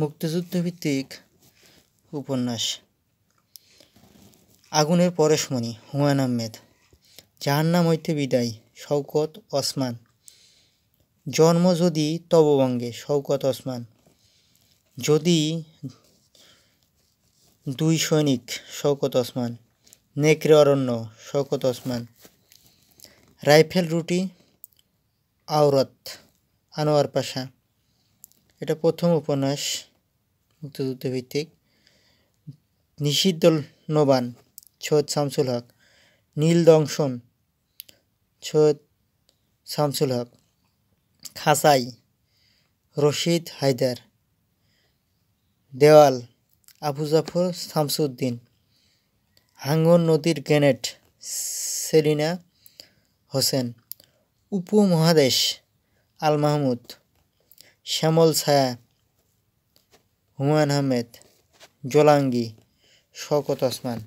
মুক্তিযুদ্ধ ভিত্তিক উপন্যাস আগুনের পরেশমণি হুমায়ুন আহমেদ জাহান্নাম হইতে বিদায় শওকত ওসমান জন্ম যদি তববঙ্গে শওকত ওসমান যদি দুই সৈনিক শওকত ওসমান নেকড়ে অরণ্য শওকত ওসমান রাইফেল রুটি আওরত আনোয়ার পাশা এটা প্রথম উপন্যাস মুক্তিযুদ্ধ ভিত্তিক নিষিদ্ধ নবান সৈয়দ শামসুল হক নীল দংশন সৈয়দ শামসুল হক খাসাই রশিদ হায়দার দেওয়াল আবু জাফর শামসুদ্দিন হাঙ্গন নদীর গ্রেনেড সেলিনা হোসেন উপমহাদেশ আল মাহমুদ শ্যামল ছায়া হুমায়ুন আহমেদ জোলাঙ্গি শওকত ওসমান